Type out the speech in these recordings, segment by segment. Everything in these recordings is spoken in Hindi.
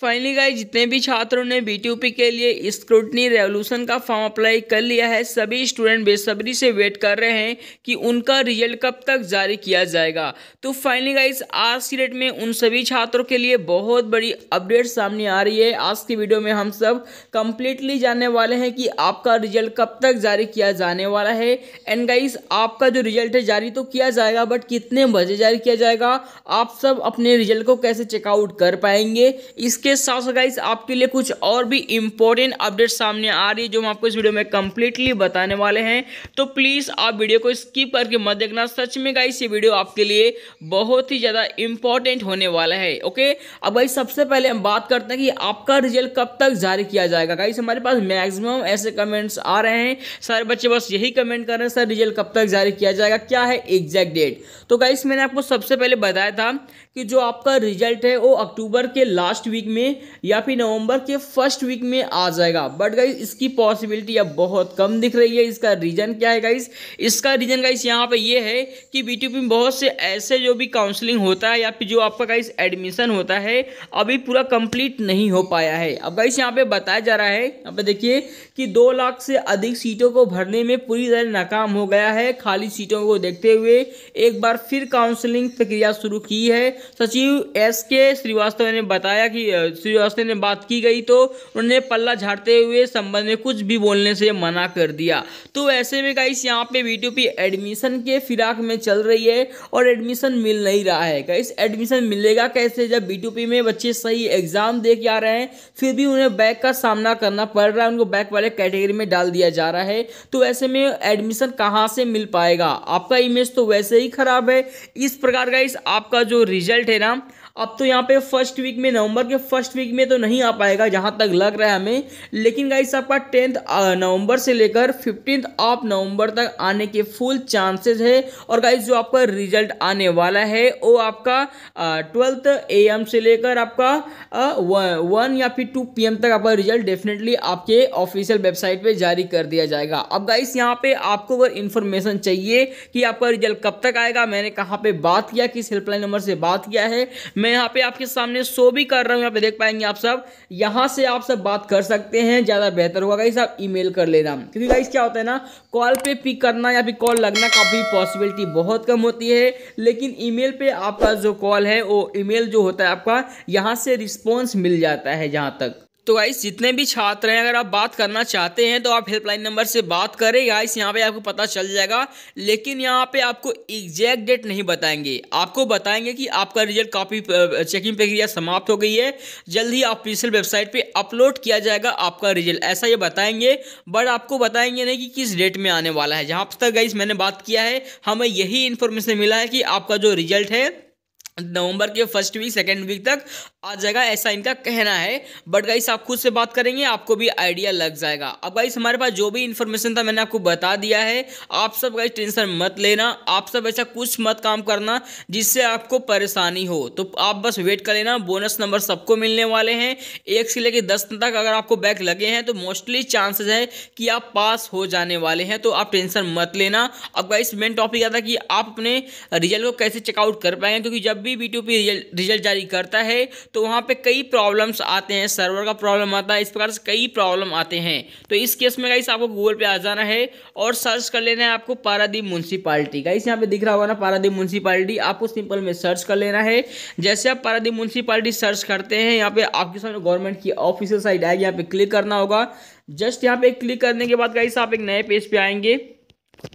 फाइनली गाइस जितने भी छात्रों ने बीटीयूपी के लिए स्क्रूटनी रेवोल्यूशन का फॉर्म अप्लाई कर लिया है सभी स्टूडेंट बेसब्री से वेट कर रहे हैं कि उनका रिजल्ट कब तक जारी किया जाएगा तो फाइनली गाइस आज की डेट में उन सभी छात्रों के लिए बहुत बड़ी अपडेट सामने आ रही है आज की वीडियो में हम सब कंप्लीटली जानने वाले हैं कि आपका रिजल्ट कब तक जारी किया जाने वाला है एंड गाइस आपका जो रिजल्ट है जारी तो किया जाएगा बट कितने बजे जारी किया जाएगा आप सब अपने रिजल्ट को कैसे चेकआउट कर पाएंगे इसके इसके साथ साथ गाइज आपके लिए कुछ और भी इंपॉर्टेंट अपडेट सामने आ रही है जो हम आपको इस वीडियो में कंप्लीटली बताने वाले हैं तो प्लीज़ आप वीडियो को स्किप करके मत देखना सच में गाइस ये वीडियो आपके लिए बहुत ही ज़्यादा इंपॉर्टेंट होने वाला है ओके अब भाई सबसे पहले हम बात करते हैं कि आपका रिजल्ट कब तक जारी किया जाएगा गाइस हमारे पास मैक्सिमम ऐसे कमेंट्स आ रहे हैं सारे बच्चे बस यही कमेंट कर रहे हैं सर रिजल्ट कब तक जारी किया जाएगा क्या है एग्जैक्ट डेट तो गाइस मैंने आपको सबसे पहले बताया था कि जो आपका रिजल्ट है वो अक्टूबर के लास्ट वीक में में या फिर नवंबर के फर्स्ट वीक में आ जाएगा बट गाइज इसकी पॉसिबिलिटी अब बहुत कम दिख रही है इसका रीज़न क्या है गाइज इसका रीज़न गाइस यहाँ पे ये है कि बी में बहुत से ऐसे जो भी काउंसलिंग होता है या फिर जो आपका गाइस एडमिशन होता है अभी पूरा कंप्लीट नहीं हो पाया है अब गाइस यहाँ पे बताया जा रहा है यहाँ पे देखिए कि दो लाख से अधिक सीटों को भरने में पूरी तरह नाकाम हो गया है खाली सीटों को देखते हुए एक बार फिर काउंसलिंग प्रक्रिया शुरू की है सचिव एस के श्रीवास्तव ने बताया कि श्रीवास्तव ने बात की गई तो उन्होंने पल्ला झाड़ते हुए संबंध में कुछ भी बोलने से मना कर दिया तो ऐसे में गाइस यहाँ पे वीटीओपी एडमिशन के फिराक में चल रही है और एडमिशन मिल नहीं रहा है गाइस एडमिशन मिलेगा कैसे जब बी में बच्चे सही एग्जाम दे के आ रहे हैं फिर भी उन्हें बैक का सामना करना पड़ रहा है उनको बैक वाले कैटेगरी में डाल दिया जा रहा है तो ऐसे में एडमिशन कहाँ से मिल पाएगा आपका इमेज तो वैसे ही खराब है इस प्रकार का इस आपका जो रिजल्ट है ना अब तो यहाँ पे फर्स्ट वीक में नवंबर के फर्स्ट वीक में तो नहीं आ पाएगा जहाँ तक लग रहा है हमें लेकिन गाइस आपका टेंथ नवंबर से लेकर फिफ्टींथ ऑफ नवंबर तक आने के फुल चांसेस है और गाइस जो आपका रिजल्ट आने वाला है वो आपका ट्वेल्थ ए से लेकर आपका वन या फिर टू पी तक आपका रिजल्ट डेफिनेटली आपके ऑफिशियल वेबसाइट पर जारी कर दिया जाएगा अब गाइस यहाँ पे आपको अगर इन्फॉर्मेशन चाहिए कि आपका रिजल्ट कब तक आएगा मैंने कहाँ पर बात किया किस हेल्पलाइन नंबर से बात किया है मैं यहाँ पे आपके सामने शो भी कर रहा हूँ यहाँ पे देख पाएंगे आप सब यहाँ से आप सब बात कर सकते हैं ज़्यादा बेहतर होगा गाइस आप ईमेल कर लेना क्योंकि गाइस क्या होता है ना कॉल पे पिक करना या फिर कॉल लगना काफ़ी पॉसिबिलिटी बहुत कम होती है लेकिन ईमेल पे आपका जो कॉल है वो ईमेल जो होता है आपका यहाँ से रिस्पॉन्स मिल जाता है जहाँ तक तो गाइस जितने भी छात्र हैं अगर आप बात करना चाहते हैं तो आप हेल्पलाइन नंबर से बात करें गाइस यहाँ पे आपको पता चल जाएगा लेकिन यहाँ पे आपको एग्जैक्ट डेट नहीं बताएंगे आपको बताएंगे कि आपका रिजल्ट काफी चेकिंग प्रक्रिया समाप्त हो गई है जल्द ही ऑफिशियल वेबसाइट पे अपलोड किया जाएगा आपका रिजल्ट ऐसा ये बताएंगे बट आपको बताएंगे नहीं कि किस डेट में आने वाला है जहाँ तक गाइस मैंने बात किया है हमें यही इन्फॉर्मेशन मिला है कि आपका जो रिजल्ट है नवंबर के फर्स्ट वीक सेकेंड वीक तक आ जाएगा ऐसा इनका कहना है बट गाइस आप खुद से बात करेंगे आपको भी आइडिया लग जाएगा अब गाइस हमारे पास जो भी इन्फॉर्मेशन था मैंने आपको बता दिया है आप सब गाइस टेंशन मत लेना आप सब ऐसा कुछ मत काम करना जिससे आपको परेशानी हो तो आप बस वेट कर लेना बोनस नंबर सबको मिलने वाले हैं एक से लेकर दस तक अगर आपको बैक लगे हैं तो मोस्टली चांसेस है कि आप पास हो जाने वाले हैं तो आप टेंशन मत लेना अब गाइस मेन टॉपिक आता कि आप अपने रिजल्ट को कैसे चेकआउट कर पाएंगे क्योंकि जब भी बी टी रिजल्ट जारी करता है तो वहाँ पे कई प्रॉब्लम्स आते हैं सर्वर का प्रॉब्लम आता है इस प्रकार से कई प्रॉब्लम आते हैं तो इस केस में गाइस आपको गूगल पे आ जाना है और सर्च कर लेना है आपको पारादीप म्यूनसिपालिटी गाइस यहाँ पे दिख रहा होगा ना पारादीप म्यूनसिपालिटी आपको सिंपल में सर्च कर लेना है जैसे आप पारादीप म्यूनसिपालिटी सर्च करते हैं यहाँ पे आपके सामने गवर्नमेंट की ऑफिशियल साइट आएगी यहाँ पे क्लिक करना होगा जस्ट यहाँ पे क्लिक करने के बाद गाइस आप एक नए पेज पे आएंगे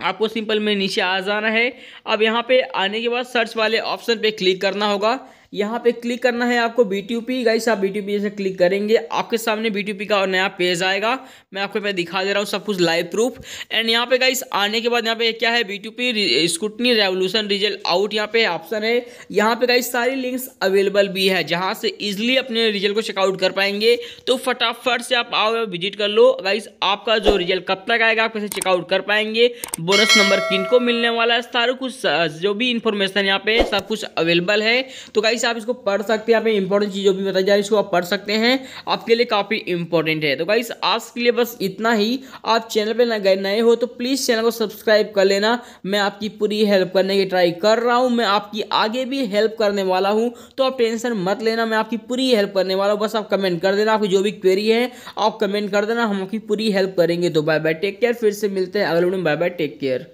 आपको सिंपल में नीचे आ जाना है अब यहाँ पे आने के बाद सर्च वाले ऑप्शन पे क्लिक करना होगा यहाँ पे क्लिक करना है आपको बी टी पी गाइस आप बी टी पी जैसे क्लिक करेंगे आपके सामने बी टी पी का और नया पेज आएगा मैं आपको पे दिखा दे रहा हूँ सब कुछ लाइव प्रूफ एंड यहाँ पे गाइस आने के बाद यहाँ पे क्या है B T P scrutiny revolution result out यहाँ पे ऑप्शन है यहाँ पे गाइस सारी लिंक्स अवेलेबल भी है जहाँ से इजिली अपने रिजल्ट को चेकआउट कर पाएंगे तो फटाफट से आप आओ विजिट कर लो गाइस आपका जो रिजल्ट कब तक आएगा आप कैसे चेकआउट कर पाएंगे बोनस नंबर किन को मिलने वाला है सारा कुछ जो भी इन्फॉर्मेशन यहाँ पे सब कुछ अवेलेबल है तो गाइस से आप इसको पढ़ सकते हैं यहाँ पे इंपॉर्टेंट चीज़ों भी बताई जा रही है इसको आप पढ़ सकते हैं आपके लिए काफ़ी इंपॉर्टेंट है तो गाइस आज के लिए बस इतना ही आप चैनल पे नए नए हो तो प्लीज़ चैनल को सब्सक्राइब कर लेना मैं आपकी पूरी हेल्प करने की ट्राई कर रहा हूँ मैं आपकी आगे भी हेल्प करने वाला हूँ तो आप टेंशन मत लेना मैं आपकी पूरी हेल्प करने वाला हूँ बस आप कमेंट कर देना आपकी जो भी क्वेरी है आप कमेंट कर देना हम आपकी पूरी हेल्प करेंगे तो बाय बाय टेक केयर फिर से मिलते हैं अगले वीडियो में बाय बाय टेक केयर